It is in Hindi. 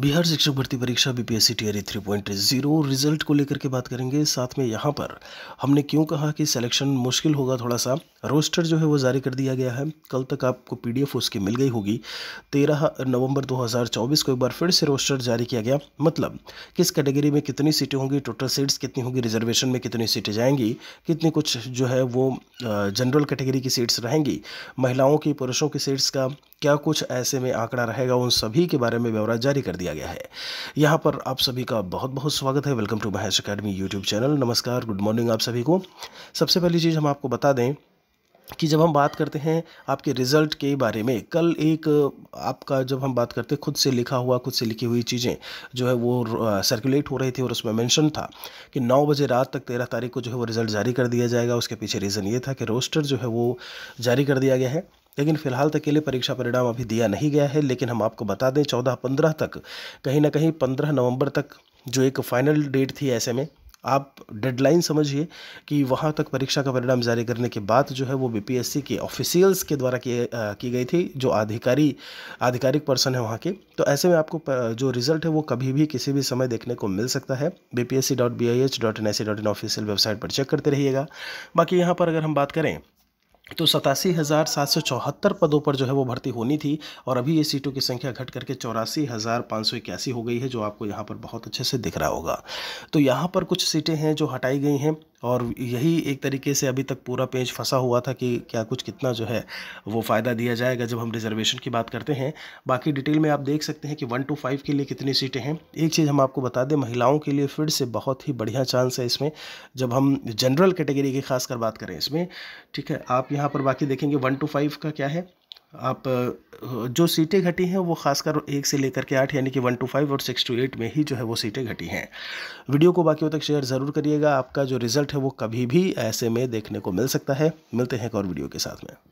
बिहार शिक्षक भर्ती परीक्षा BPSC TRE three point zero result को लेकर के बात करेंगे साथ में यहाँ पर हमने क्यों कहा कि सिलेक्शन मुश्किल होगा थोड़ा सा रोस्टर जो है वो जारी कर दिया गया है कल तक आपको पीडीएफ उसकी मिल गई होगी तेरह नवंबर 2024 को एक बार फिर से रोस्टर जारी किया गया मतलब किस कैटेगरी में कितनी सीटें होंगी टोटल सीट्स कितनी होंगी रिजर्वेशन में कितनी सीटें जाएंगी कितनी कुछ जो है वो जनरल कैटेगरी की सीट्स रहेंगी महिलाओं की पुरुषों की सीट्स का क्या कुछ ऐसे में आंकड़ा रहेगा उन सभी के बारे में ब्यौरा जारी कर दिया किया गया है यहाँ पर आप सभी का बहुत बहुत स्वागत है welcome to Bahas academy YouTube channel नमस्कार गुड मॉर्निंग आप सभी को सबसे पहली चीज़ हम आपको बता दें कि जब हम बात करते हैं आपके रिज़ल्ट के बारे में कल एक आपका जब हम बात करते हैं खुद से लिखा हुआ खुद से लिखी हुई चीज़ें जो है वो सर्कुलेट हो रही थी और उसमें मेंशन था कि 9 बजे रात तक तेरह तारीख को जो है वो रिज़ल्ट जारी कर दिया जाएगा उसके पीछे रीज़न ये था कि रोस्टर जो है वो जारी कर दिया गया है लेकिन फिलहाल तक के लिए परीक्षा परिणाम अभी दिया नहीं गया है लेकिन हम आपको बता दें चौदह पंद्रह तक कहीं ना कहीं पंद्रह नवंबर तक जो एक फाइनल डेट थी ऐसे में आप डेडलाइन समझिए कि वहाँ तक परीक्षा का परिणाम जारी करने के बाद जो है वो बीपीएससी के ऑफिशियल्स के द्वारा किए की गई थी जो आधिकारी आधिकारिक पर्सन है वहाँ के तो ऐसे में आपको जो रिजल्ट है वो कभी भी किसी भी समय देखने को मिल सकता है B P S C dot B I H dot N I C dot in official website पर चेक करते रहिएगा बाकी यहाँ पर अगर हम बात करें तो सतासी हज़ार सात सौ चौहत्तर पदों पर जो है वो भर्ती होनी थी और अभी ये सीटों की संख्या घट करके चौरासी हज़ार पाँच सौ इक्यासी हो गई है जो आपको यहाँ पर बहुत अच्छे से दिख रहा होगा तो यहाँ पर कुछ सीटें हैं जो हटाई गई हैं और यही एक तरीके से अभी तक पूरा पेज फंसा हुआ था कि क्या कुछ कितना जो है वो फ़ायदा दिया जाएगा जब हम रिजर्वेशन की बात करते हैं बाकी डिटेल में आप देख सकते हैं कि वन टू फाइव के लिए कितनी सीटें हैं एक चीज़ हम आपको बता दें महिलाओं के लिए फिर से बहुत ही बढ़िया चांस है इसमें जब हम जनरल कैटेगरी की खासकर बात करें इसमें ठीक है आप यहाँ पर बाकी देखेंगे वन टू फाइव का क्या है आप जो सीटें घटी हैं वो खासकर एक से लेकर के आठ यानी कि वन टू फाइव और सिक्स टू एट में ही जो है वो सीटें घटी हैं वीडियो को बाकियों तक शेयर ज़रूर करिएगा आपका जो रिज़ल्ट है वो कभी भी ऐसे में देखने को मिल सकता है मिलते हैं एक और वीडियो के साथ में